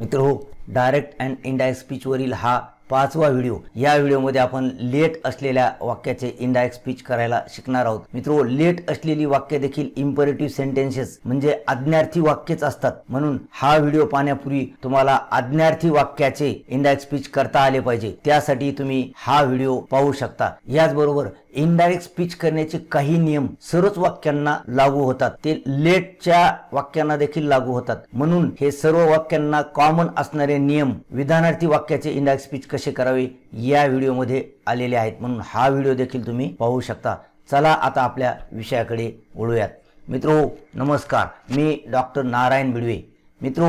मित्र हो direct and speech वरील हा पाचवा व्हिडिओ या व्हिडिओमध्ये आपण लेट असलेल्या वाक्याचे इनडायरेक्ट स्पीच करायला शिकणार आहोत हो लेट असलेली वाक्य देखील इम्परेटिव्ह सेंटेन्सेस म्हणजे आज्ञार्थी वाक्यच असतात म्हणून हा व्हिडिओ पाहण्यापूर्वी तुम्हाला आज्ञार्थी वाक्याचे इनडायरेक्ट स्पीच करता आले पाहिजे त्यासाठी तुम्ही हा व्हिडिओ पाहू शकता याचबरोबर इनडायरेक्ट स्पीच करण्याचे काही नियम सर्वच वाक्यांना लागू होतात ते लेटच्या वाक्यांना देखील लागू होतात म्हणून हे सर्व वाक्यांना कॉमन असणारे नियम विधानार्थी वाक्याचे इनडायरेक्ट स्पीच कसे करावे या व्हिडिओमध्ये आलेले आहेत म्हणून हा व्हिडिओ देखील तुम्ही पाहू शकता चला आता आपल्या विषयाकडे वळूयात मित्रो नमस्कार मी डॉक्टर नारायण बिडवे मित्रो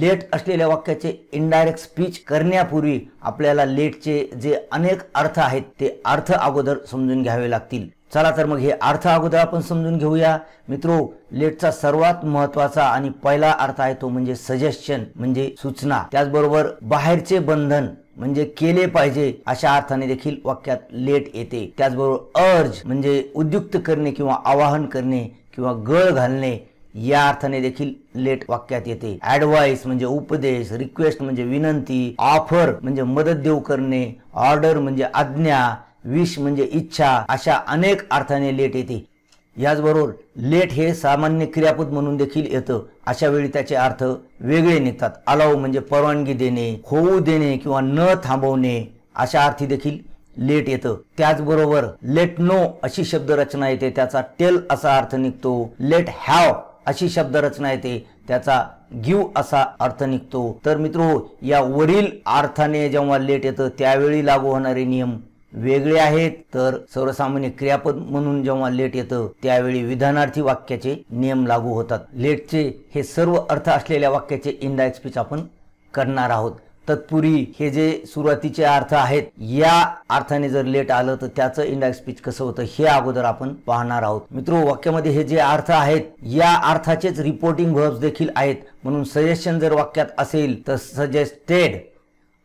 लेट असलेल्या वाक्याचे इनडायरेक्ट स्पीच करण्यापूर्वी आपल्याला लेटचे जे अनेक अर्थ आहेत ते अर्थ अगोदर समजून घ्यावे लागतील चला तर मग हे अर्थ अगोदर आपण समजून घेऊया मित्रो लेटचा सर्वात महत्वाचा आणि पहिला अर्थ आहे तो म्हणजे सजेशन म्हणजे सूचना त्याचबरोबर बाहेरचे बंधन म्हणजे केले पाहिजे अशा अर्थाने देखील वाक्यात लेट येते त्याचबरोबर अर्ज म्हणजे उद्युक्त करणे किंवा आवाहन करणे किंवा गळ घालणे या अर्थाने देखील लेट वाक्यात येते ऍडवाइस म्हणजे उपदेश रिक्वेस्ट म्हणजे विनंती ऑफर म्हणजे मदत देऊ करणे ऑर्डर म्हणजे आज्ञा विश म्हणजे इच्छा अशा अनेक अर्थाने लेट येते याचबरोबर लेट हे सामान्य क्रियापद म्हणून देखील येतं अशा वेळी त्याचे अर्थ वेगळे निघतात अलाव म्हणजे परवानगी देणे होऊ देणे किंवा न थांबवणे अशा अर्थी देखील लेट येतं त्याचबरोबर लेट नो अशी शब्दरचना येते त्याचा टेल असा अर्थ निघतो लेट हॅव अशी शब्दरचना येते त्याचा गिव असा अर्थ निघतो तर मित्रो या वरील अर्थाने जेव्हा लेट येतं त्यावेळी लागू होणारे नियम वेगळे आहेत तर सर्वसामान्य क्रियापद म्हणून जेव्हा लेट येतं त्यावेळी विधानार्थी वाक्याचे नियम लागू होतात लेटचे हे सर्व अर्थ असलेल्या वाक्याचे इंडा एक्सपीच आपण करणार आहोत तत्पुरी हे जे सुरुवातीचे अर्थ आहेत या अर्थाने जर लेट आलं तर त्याचं इंडा स्पीच कसं होतं हे अगोदर आपण पाहणार आहोत मित्र वाक्यामध्ये हे जे अर्थ आहेत या अर्थाचेच रिपोर्टिंग वर्ब्स देखील आहेत म्हणून सजेशन जर वाक्यात असेल तर सजेस्टेड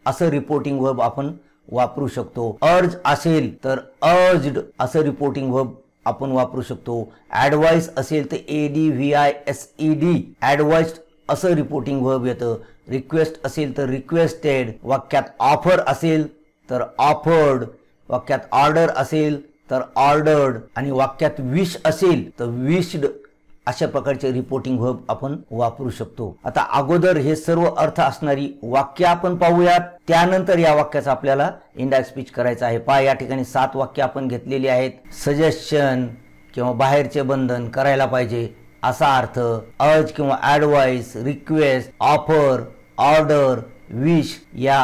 असं रिपोर्टिंग वर्ब आपण वापरू शकतो अर्ज असेल तर अर्जड असं रिपोर्टिंग वर्ब आपण वापरू शकतो ऍडवाइस असेल तर A D V I S E D advised असं रिपोर्टिंग वर्ब येतं रिक्वेस्ट असेल तर रिक्वेस्टेड वाक्यात ऑफर असेल तर ऑफर्ड वाक्यात ऑर्डर असेल तर ऑर्डर्ड आणि वाक्यात विश असेल तर विश्ड अशा प्रकारचे रिपोर्टिंग हब आपण वापरू शकतो आता अगोदर हे सर्व अर्थ असणारी वाक्य आपण पाहूयात त्यानंतर या वाक्याचा आपल्याला इंडा स्पीच करायचा आहे पहा या ठिकाणी सात वाक्य आपण घेतलेली आहेत सजेशन किंवा बाहेरचे बंधन करायला पाहिजे असा अर्थ अर्ज किंवा advice request offer order wish या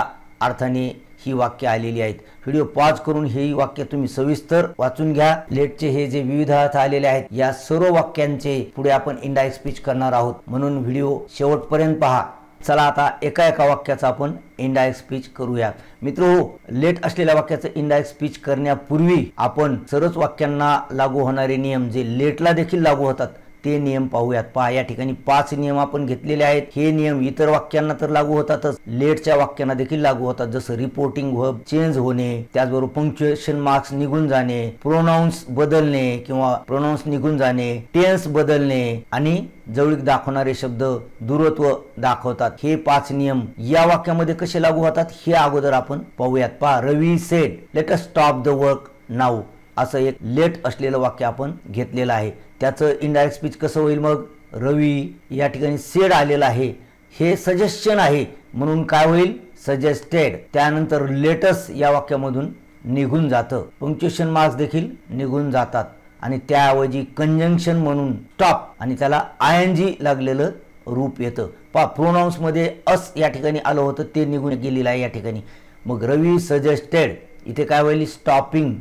अर्थाने ही वाक्य आलेली आहेत व्हिडिओ पॉज करून हे वाक्य तुम्ही सविस्तर वाचून घ्या लेटचे हे जे विविध अर्थ आलेले आहेत या सर्व वाक्यांचे पुढे आपण इंडायरेक्ट स्पीच करणार आहोत म्हणून व्हिडिओ शेवटपर्यंत पहा चला आता एका एका वाक्याचा आपण इंडायरेक्ट स्पीच करूया मित्र हो लेट असलेल्या वाक्याचं इंडायरेक्ट स्पीच करण्यापूर्वी आपण सर्वच वाक्यांना लागू होणारे नियम जे लेटला देखील लागू होतात ते नियम पाहूयात पहा या ठिकाणी पाच नियम आपण घेतलेले आहेत हे नियम इतर वाक्यांना तर लागू होतातच लेटच्या वाक्यांना देखील लागू होतात जसं रिपोर्टिंग व चेंज होणे त्याचबरोबर पंक्च्युएशन मार्क्स निघून जाणे प्रोनाऊन्स बदलणे किंवा प्रोनाऊन्स निघून जाणे टेन्स बदलणे आणि जवळीक दाखवणारे शब्द दूरत्व दाखवतात हे पाच नियम या वाक्यामध्ये कसे लागू होतात हे अगोदर आपण पाहूयात पहा Ravi said let us stop the work now असं एक लेट असलेलं वाक्य आपण घेतलेलं आहे त्याचं इनडायरेक्ट स्पीच कसं होईल मग रवी या ठिकाणी सेड आलेलं आहे हे सजेशन आहे म्हणून काय होईल सजेस्टेड त्यानंतर लेटस या वाक्यामधून निघून जातं पंक्च्युएशन मार्क्स देखील निघून जातात आणि त्याऐवजी कंजंक्शन म्हणून स्टॉप आणि त्याला आय एन जी लागलेलं रूप येतं पा प्रोनाऊन्समध्ये अस या ठिकाणी आलं होतं ते निघून गेलेलं आहे या ठिकाणी मग रवी सजेस्टेड इथे काय होईल स्टॉपिंग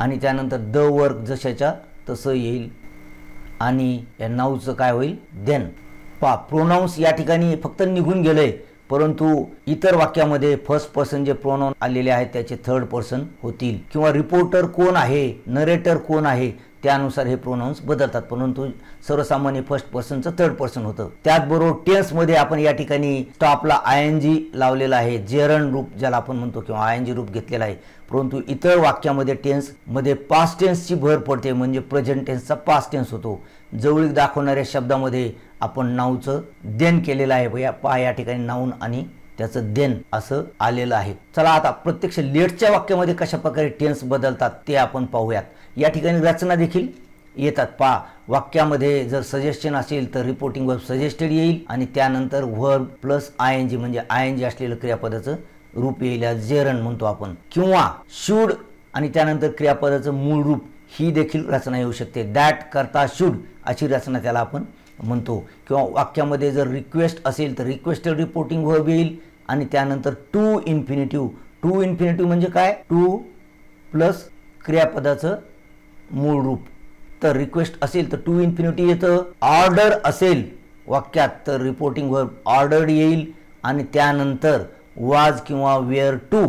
आणि त्यानंतर द वर्क जशाच्या तसं येईल आणि या नावचं काय होईल देन पा प्रोनाऊन्स या ठिकाणी फक्त निघून गेलंय परंतु इतर वाक्यामध्ये फर्स्ट पर्सन जे प्रोनाऊन आलेले आहेत त्याचे थर्ड पर्सन होतील किंवा रिपोर्टर कोण आहे नरेटर कोण आहे त्यानुसार हे प्रोनाऊन्स बदलतात परंतु सर्वसामान्य फर्स्ट पर्सनचं थर्ड पर्सन होतं त्याचबरोबर टेन्समध्ये आपण या ठिकाणी स्टॉपला आय एन जी लावलेला आहे जेरण रूप ज्याला आपण म्हणतो किंवा आय एन जी रूप घेतलेला आहे परंतु इतर वाक्यामध्ये टेन्समध्ये पास्ट टेन्सची भर पडते म्हणजे प्रेझेंट टेन्सचा पास्ट टेन्स होतो जवळीक दाखवणाऱ्या शब्दामध्ये आपण नावचं देन केलेलं आहे या पहा या ठिकाणी नाऊन आणि त्याचं देन असं आलेलं आहे चला आता प्रत्यक्ष लेटच्या वाक्यामध्ये कशा प्रकारे टेन्स बदलतात ते आपण पाहूयात या ठिकाणी रचना देखील येतात पा वाक्यामध्ये जर सजेशन असेल तर रिपोर्टिंग वर्ब सजेस्टेड येईल आणि त्यानंतर verb plus I N G म्हणजे आय एन जी असलेलं क्रियापदाचं रूप येईल जेरण म्हणतो आपण किंवा शूड आणि त्यानंतर क्रियापदाचं मूळ रूप ही देखील रचना येऊ शकते दॅट करता शूड अशी रचना त्याला आपण म्हणतो किंवा वाक्यामध्ये जर रिक्वेस्ट असेल तर रिक्वेस्टेड रिपोर्टिंग वर्ब येईल आणि त्यानंतर टू इन्फिनिटिव्ह टू इन्फिनिटिव्ह म्हणजे काय टू प्लस क्रियापदाचं मूळ रूप तर रिक्वेस्ट असेल तर टू इन्फिनिटी येतं ऑर्डर असेल वाक्यात तर रिपोर्टिंग ऑर्डर येईल आणि त्यानंतर वाज किंवा वेअर टू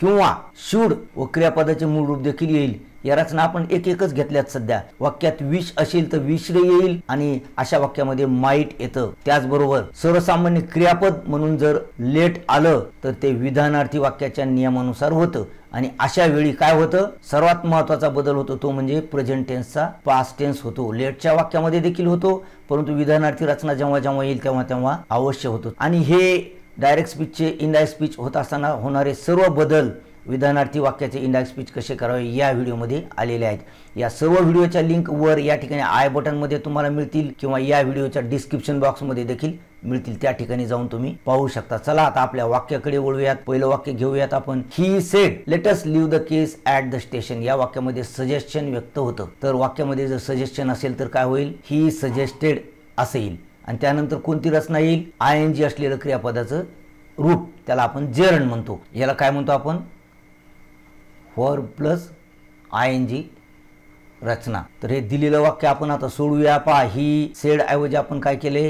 किंवा शूड व क्रियापदाचे मूळ रूप देखील येईल या रचना आपण एक एकच घेतल्यात सध्या वाक्यात विष असेल तर विश्र येईल आणि अशा वाक्यामध्ये माईट येतं त्याचबरोबर सर्वसामान्य क्रियापद म्हणून जर लेट आलं तर ते विधानार्थी वाक्याच्या नियमानुसार होतं आणि अशा वेळी काय होतं सर्वात महत्वाचा बदल होतो तो म्हणजे प्रेझेंट टेन्सचा पास्ट टेन्स होतो लेटच्या वाक्यामध्ये देखील होतो परंतु विधानार्थी रचना जेव्हा जेव्हा येईल तेव्हा तेव्हा अवश्य होतो आणि हे डायरेक्ट स्पीचचे इनडायरेक्ट स्पीच होत असताना होणारे सर्व बदल विधानार्थी वाक्याचे इंडायरेक्ट स्पीच कसे करावे या व्हिडिओमध्ये आलेले आहेत या सर्व व्हिडिओच्या लिंक वर या ठिकाणी आय बटनमध्ये तुम्हाला मिळतील किंवा या व्हिडिओच्या डिस्क्रिप्शन बॉक्समध्ये देखील मिळतील त्या ठिकाणी जाऊन तुम्ही पाहू शकता चला आता आपल्या वाक्याकडे वळूयात पहिलं वाक्य घेऊयात आपण he said let's leave the case at the station या वाक्यामध्ये सजेशन व्यक्त होतं तर वाक्यामध्ये जर सजेशन असेल तर काय होईल ही सजेस्टेड असेल आणि त्यानंतर कोणती रचना येईल आय एन जी असलेलं क्रियापदाचं रूप त्याला आपण जेरण म्हणतो याला काय म्हणतो आपण for plus I N G रचना तर हे दिलेलं वाक्य आपण आता सोडूया पा ही सेड ऐवजी आपण काय केले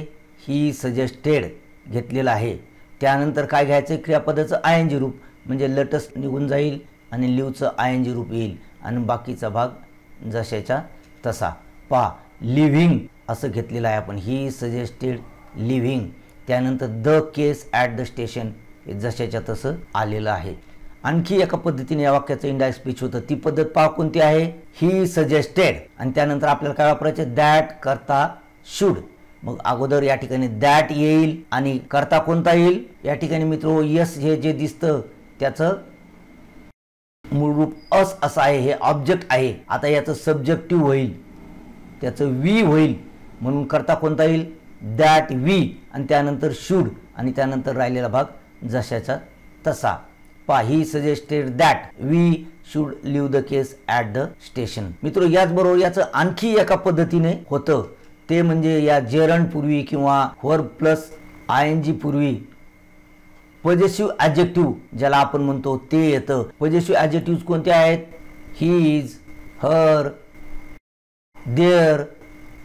ही सजेस्टेड घेतलेलं आहे त्यानंतर काय घ्यायचं क्रियापदाचं आय एन जी रूप म्हणजे लटस निघून जाईल आणि लिवचं आय एन जी रूप येईल आणि बाकीचा भाग जशाच्या तसा पा लिव्हिंग असं घेतलेलं आहे आपण ही सजेस्टेड लिव्हिंग त्यानंतर the case at the station हे जशाच्या तसं आलेलं आहे आणखी एका पद्धतीने या वाक्याचं इंडाय स्पीच होतं ती पद्धत पाव कोणती आहे ही सजेस्टेड आणि त्यानंतर आपल्याला काय वापरायचं दॅट करता शूड मग अगोदर या ठिकाणी दॅट येईल आणि करता कोणता येईल या ठिकाणी मित्र यस हे जे दिसतं त्याचं मूळ रूप अस असं आहे हे ऑब्जेक्ट आहे आता याचं सब्जेक्टिव्ह होईल त्याचं वी होईल म्हणून करता कोणता येईल दॅट वी आणि त्यानंतर शूड आणि त्यानंतर राहिलेला भाग जशाचा तसा पहा he suggested that we should leave the case at the station मित्र याचबरोबर याचं आणखी एका पद्धतीने होतं ते म्हणजे या जेरण पूर्वी किंवा वर प्लस आय एन जी पूर्वी पॉझिटिव्ह ॲजेक्टिव्ह ज्याला आपण म्हणतो ते येतं पॉझिटिव्ह ऍब्जेक्टिव्ह कोणते आहेत ही इज हर देअर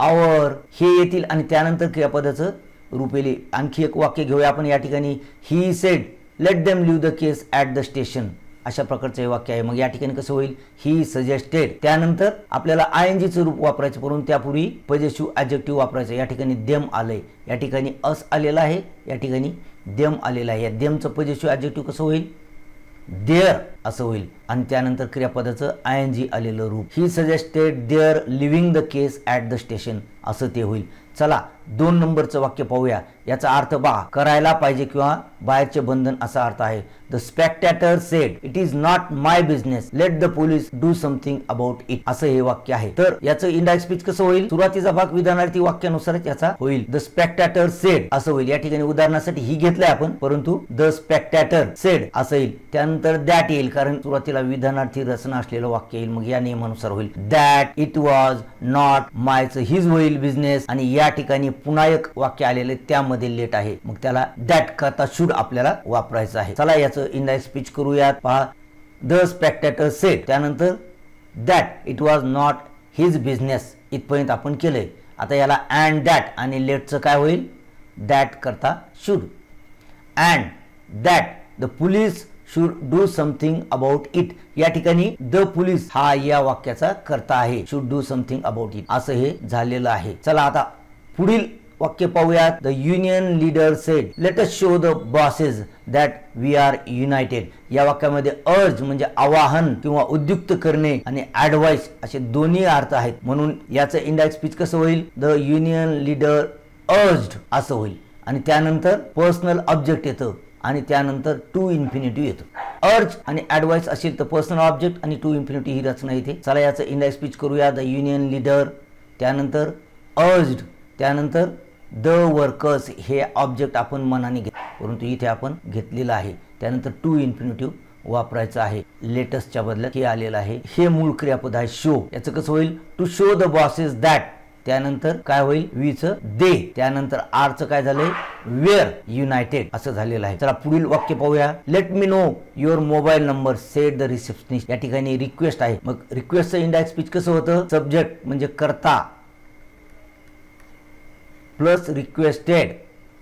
आवर हे येतील आणि त्यानंतर क्रियापदाचं रूप येईल आणखी एक वाक्य घेऊया आपण या ठिकाणी he said let them leave the case at the station अशा प्रकारचं हे वाक्य आहे मग या ठिकाणी कसं होईल ही सजेस्टेड त्यानंतर आपल्याला आय एन जीचं रूप वापरायचं परंतु त्यापूर्वी पजेशिव ॲजेक्टिव्ह वापरायचं या ठिकाणी देम आलंय या ठिकाणी अस आलेलं आहे या ठिकाणी देम आलेला आहे या देमचं पजेशिव ॲजेक्टिव्ह कसं होईल देअर असं होईल आणि त्यानंतर क्रियापदाचं आय एन जी आलेलं रूप he suggested their leaving the case at the station असं ते होईल चला दोन नंबरचं वाक्य पाहूया याचा अर्थ बा करायला पाहिजे किंवा बाहेरचे बंधन असा अर्थ आहे the spectator said it is not my business let the police do something about it असं हे वाक्य आहे तर याचं इंडायरेक्ट स्पीच कसं होईल सुरुवातीचा भाग विधानार्थी वाक्यानुसार याचा होईल द स्पेक्टॅटर सेड असं होईल या ठिकाणी उदाहरणासाठी ही घेतलंय आपण परंतु द स्पेक्टॅटर सेड असं येईल त्यानंतर दॅट येईल कारण सुरुवातीला विधानार्थी रचना असलेलं वाक्य येईल मग या नियमानुसार होईल दॅट इट वॉज नॉट मायच हिज होईल बिझनेस आणि या ठिकाणी पुन्हा वाक्य आलेले त्यामध्ये लेट आहे मग त्याला दॅट करता शूड आपल्याला वापरायचं आहे चला याचं इंदाय स्पीच करूयात पहा द स्पेक्टेटर सेट त्यानंतर that it was not his business इथपर्यंत आपण केलंय आता याला अँड दॅट आणि लेटचं काय होईल दॅट करता should and that the police should do something about it या ठिकाणी द पोलीस हा या वाक्याचा करता आहे should do something about it असं हे झालेलं आहे चला आता पुढील वाक्य पाहूयात the union leader said let us show the bosses that we are united या वाक्यामध्ये अर्ज म्हणजे आवाहन किंवा उद्युक्त करणे आणि ऍडवाइस असे दोन्ही अर्थ आहेत म्हणून याचं इंडायरेक्ट स्पीच कसं होईल द युनियन लीडर अर्ज्ड असं होईल आणि त्यानंतर पर्सनल ऑब्जेक्ट येतं आणि त्यानंतर टू इन्फिनिटी येतो अर्ज आणि ऍडवाइस असेल तर पर्सनल ऑब्जेक्ट आणि टू इन्फिनिटी ही रचना येते चला याचं इंडायरेक्ट स्पीच करूया द युनियन लीडर त्यानंतर अर्ज्ड त्यानंतर द वर्कर्स हे ऑब्जेक्ट आपण मनाने घेत परंतु इथे आपण घेतलेलं आहे त्यानंतर टू इन्फिनिटिव्ह वापरायचं आहे लेटेस्टच्या बदल्यात हे आलेलं आहे हे मूळ क्रियापद आहे शो याचं कसं होईल to show the bosses that त्यानंतर काय होईल वीच दे त्यानंतर आरचं काय झालंय वेअर युनायटेड असं झालेलं आहे चला पुढील वाक्य पाहूया let me know your mobile number said the receptionist या ठिकाणी रिक्वेस्ट आहे मग रिक्वेस्टचं इंडायरेक्ट स्पीच कसं होतं सब्जेक्ट म्हणजे करता प्लस रिक्वेस्टेड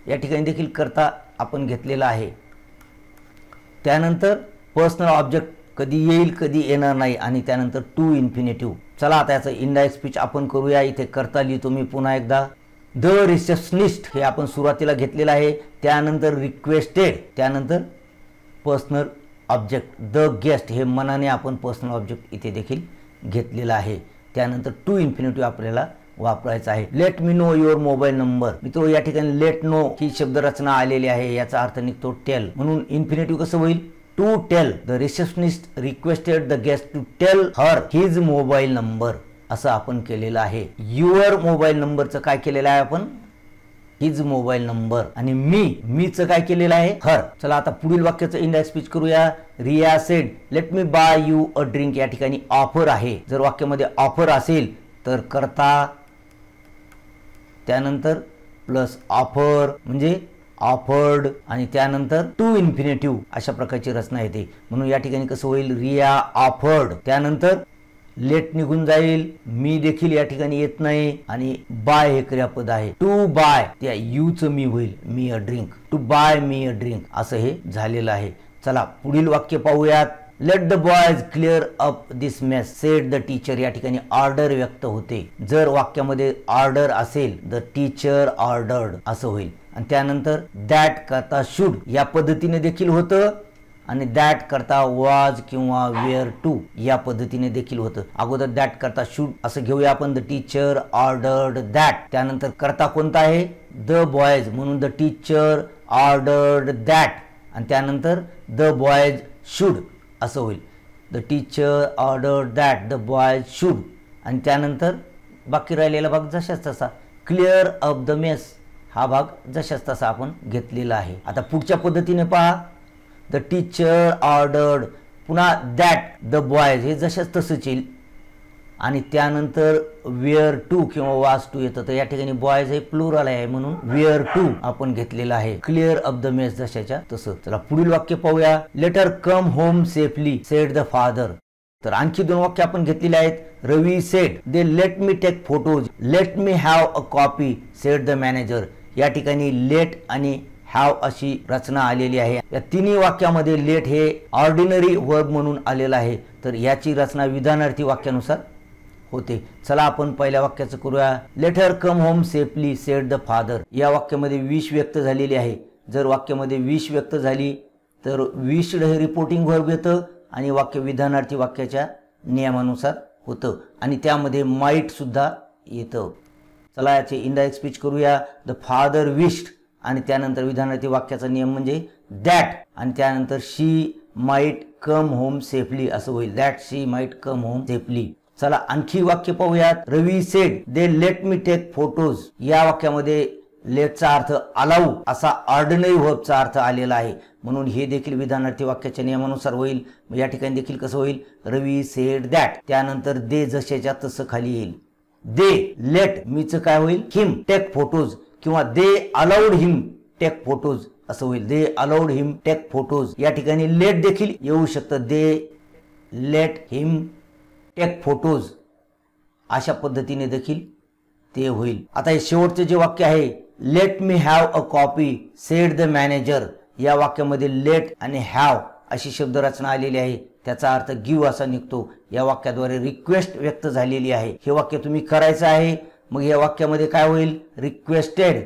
या ठिकाणी देखील करता आपण घेतलेला आहे त्यानंतर पर्सनल ऑब्जेक्ट कधी येईल कधी येणार नाही आणि त्यानंतर टू इन्फिनेटिव्ह चला आता याचं इंडायरेक्ट स्पीच आपण करूया इथे करता लिहितो मी पुन्हा एकदा द रिसेप्शनिस्ट हे आपण सुरुवातीला घेतलेलं आहे त्यानंतर रिक्वेस्टेड त्यानंतर पर्सनल ऑब्जेक्ट द गेस्ट हे मनाने आपण पर्सनल ऑब्जेक्ट इथे देखील घेतलेलं आहे त्यानंतर टू इन्फिनेटिव्ह आपल्याला वापरायचा आहे let me know your mobile number मित्र या ठिकाणी लेट नो ही शब्दरचना आलेली आहे याचा अर्थ निघतो टेल म्हणून इन्फिनेटिव्ह कसं होईल to tell the receptionist requested the guest to tell her his mobile number असं आपण केलेलं आहे युअर मोबाईल नंबरचं काय केलेलं आहे आपण हिज मोबाईल नंबर आणि मी मीचं काय केलेलं आहे हर चला आता पुढील वाक्याचं इंडिया स्पीच करूया Riya said let me buy you a drink या ठिकाणी ऑफर आहे जर वाक्यामध्ये ऑफर असेल तर करता त्यानंतर प्लस ऑफर म्हणजे ऑफर्ड आणि त्यानंतर टू इन्फिनेटिव्ह अशा प्रकारची रचना येते म्हणून या ठिकाणी कसं होईल रिया ऑफर्ड त्यानंतर लेट निघून जाईल मी देखील या ठिकाणी येत नाही आणि बाय हे क्रियापद आहे टू बाय त्या यूच मी होईल me a drink to buy me a drink असं हे झालेलं आहे चला पुढील वाक्य पाहूयात let the boys clear up this mess said the teacher या ठिकाणी ऑर्डर व्यक्त होते जर वाक्यामध्ये ऑर्डर असेल द टीचर ऑर्डर्ड असं होईल आणि त्यानंतर दॅट करता शूड या पद्धतीने देखील होतं आणि दॅट करता वाज किंवा वेअर टू या पद्धतीने देखील होतं अगोदर दॅट करता शूड असं घेऊया आपण द टीचर ऑर्डर्ड दॅट त्यानंतर करता कोणता आहे द बॉयज म्हणून द टीचर ऑर्डर्ड दॅट आणि त्यानंतर द बॉयज शूड असं होईल the teacher order that the boy should आणि त्यानंतर बाकी राहिलेला भाग जशाच तसा क्लिअर ऑफ द मेस हा भाग जशाच तसा आपण घेतलेला आहे आता पुढच्या पद्धतीने पहा द टीचर ऑर्डर पुन्हा दॅट द बॉयज हे जशाच तसंच येईल आणि त्यानंतर वेअर टू किंवा वास टू येतं तर या ठिकाणी बॉयज हे प्लुरल आहे म्हणून वेअर टू आपण घेतलेलं आहे क्लिअर ऑफ द मेस जशाच्या तसं चला पुढील वाक्य पाहूया let her come home safely said the father तर आणखी दोन वाक्य आपण घेतलेली आहेत Ravi said they let me take photos let me have a copy said the manager या ठिकाणी लेट आणि हॅव अशी रचना आलेली आहे या तिन्ही वाक्यामध्ये लेट हे ऑर्डिनरी वर्ब म्हणून आलेलं आहे तर याची रचना विधानार्थी वाक्यानुसार होते चला आपण पहिल्या वाक्याचं करूया let her come home safely said the father या वाक्यामध्ये विष व्यक्त झालेली आहे जर वाक्यामध्ये विष व्यक्त झाली तर विष रिपोर्टिंग वर्ब येतं आणि वाक्य विधानार्थी वाक्याच्या नियमानुसार होतं आणि त्यामध्ये सुद्धा येतं चला याचे इंडायरेक्ट स्पीच करूया द फादर विश्ड आणि त्यानंतर विधानार्थी वाक्याचा नियम म्हणजे दॅट आणि त्यानंतर she might come home safely असं होईल that she might come home safely चला आणखी वाक्य पाहूयात Ravi said they let me take photos या वाक्यामध्ये लेटचा अर्थ अलाऊ असा ऑर्डिनरी वर्बचा अर्थ आलेला आहे म्हणून हे देखील विधानार्थी वाक्याच्या नियमानुसार होईल या ठिकाणी देखील कसं होईल रवी सेड दॅट त्यानंतर दे जसेच्या तसं खाली येईल दे लेट मीच काय होईल हिम टेक फोटोज किंवा they allowed him take photos असं होईल they allowed him take photos या ठिकाणी लेट देखील येऊ शकतं they let him take photos अशा पद्धतीने देखील ते होईल आता हे शेवटचे जे वाक्य आहे let me have a copy said the manager या वाक्यामध्ये लेट आणि हॅव अशी शब्दरचना आलेली आहे त्याचा अर्थ गिव असा निघतो या वाक्याद्वारे रिक्वेस्ट व्यक्त झालेली आहे हे वाक्य तुम्ही करायचं आहे मग या वाक्यामध्ये काय होईल रिक्वेस्टेड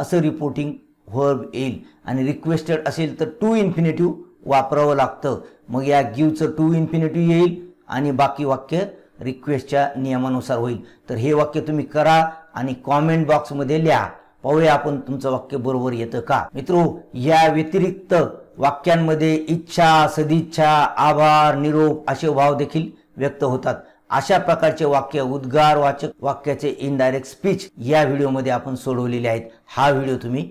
असं रिपोर्टिंग व्हर्ब येईल आणि रिक्वेस्टेड असेल तर टू इन्फिनेटिव्ह वापरावं लागतं मग या गिवचं टू इन्फिनेटिव्ह येईल आणि बाकी वाक्य रिक्वेस्टच्या नियमानुसार होईल तर हे वाक्य तुम्ही करा आणि कॉमेंट बॉक्समध्ये लिहा पाहूया आपण तुमचं वाक्य बरोबर येतं का मित्रो या व्यतिरिक्त वाक्यांमध्ये इच्छा सदिच्छा आभार निरोप असे भाव देखील व्यक्त होतात अशा प्रकारचे वाक्य उद्गार वाचक वाक्याचे इनडायरेक्ट स्पीच या व्हिडिओमध्ये आपण सोडवलेले आहेत हा व्हिडिओ तुम्ही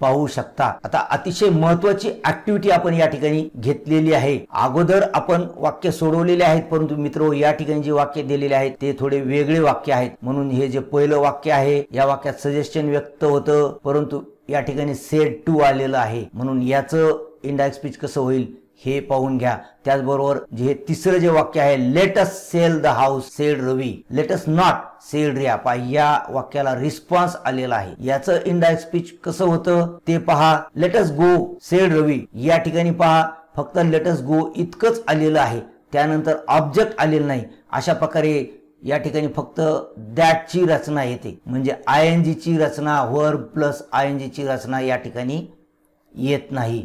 पाहू शकता आता अतिशय महत्वाची ऍक्टिव्हिटी आपण या ठिकाणी घेतलेली आहे अगोदर आपण वाक्य सोडवलेले आहेत परंतु मित्र या ठिकाणी जे वाक्य दिलेले आहेत ते थोडे वेगळे वाक्य आहेत म्हणून हे जे पहिलं वाक्य आहे या वाक्यात सजेशन व्यक्त होतं परंतु या ठिकाणी सेट टू आलेलं आहे म्हणून याचं इंडायक्स स्पीच कसं होईल हे पाहून घ्या त्याचबरोबर जे तिसरं जे वाक्य आहे let's sell the house said Ravi let's not sell Riya या वाक्याला रिस्पॉन्स आलेला आहे याचं इनडायरेक्ट स्पीच कसं होतं ते पहा लेटस गो सेड रवी या ठिकाणी पहा फक्त लेटस गो इतकंच आलेलं आहे त्यानंतर ऑब्जेक्ट आलेलं नाही अशा प्रकारे या ठिकाणी फक्त दॅटची रचना येते म्हणजे आय एन जीची रचना वर प्लस आय एन जीची रचना या ठिकाणी येत नाही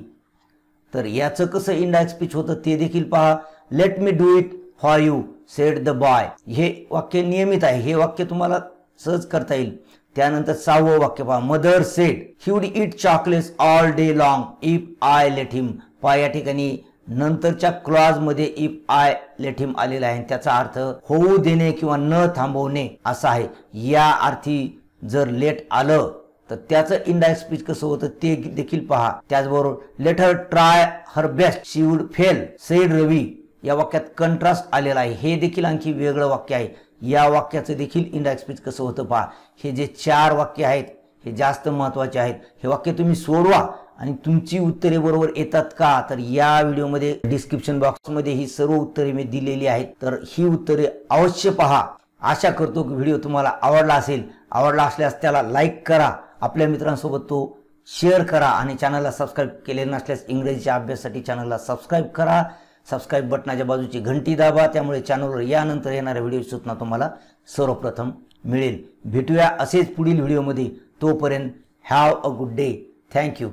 तर याचं कसं इंडायक्स पिच होतं ते देखील पहा let me do it for you said the boy हे वाक्य नियमित आहे हे वाक्य तुम्हाला सहज करता येईल त्यानंतर सहावं वाक्य पहा mother said he would eat chocolates all day long if I let him पहा या ठिकाणी नंतरच्या मध्ये इफ आय लेट हिम आलेला आहे त्याचा अर्थ होऊ देणे किंवा न थांबवणे असा आहे या अर्थी जर लेट आलं तर त्याचं इंडायरेक्ट स्पीच कसं होतं ते देखील पहा त्याचबरोबर let her try her best she would fail said Ravi या वाक्यात कंट्रास्ट आलेला आहे हे देखील आणखी वेगळं वाक्य आहे या वाक्याचं देखील इंडायरेक्ट स्पीच कसं होतं पहा हे जे चार वाक्य आहेत हे जास्त महत्त्वाचे आहेत हे वाक्य तुम्ही सोडवा आणि तुमची उत्तरे बरोबर येतात का तर या व्हिडिओमध्ये डिस्क्रिप्शन बॉक्समध्ये ही सर्व उत्तरे मी दिलेली आहेत तर ही उत्तरे अवश्य पहा आशा करतो की व्हिडिओ तुम्हाला आवडला असेल आवडला असल्यास त्याला लाईक करा आपल्या मित्रांसोबत तो शेअर करा आणि चॅनलला सबस्क्राईब केले नसल्यास इंग्रजीच्या अभ्यासासाठी चॅनलला सबस्क्राईब करा सबस्क्राईब बटनाच्या बाजूची घंटी दाबा त्यामुळे चॅनलवर यानंतर येणाऱ्या व्हिडिओ सूचना तुम्हाला सर्वप्रथम मिळेल भेटूया असेच पुढील व्हिडिओमध्ये तोपर्यंत have a good day thank you